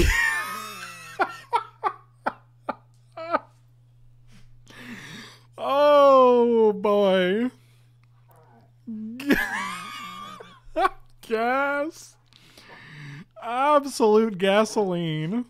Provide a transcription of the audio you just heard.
oh boy. Gas. Absolute gasoline.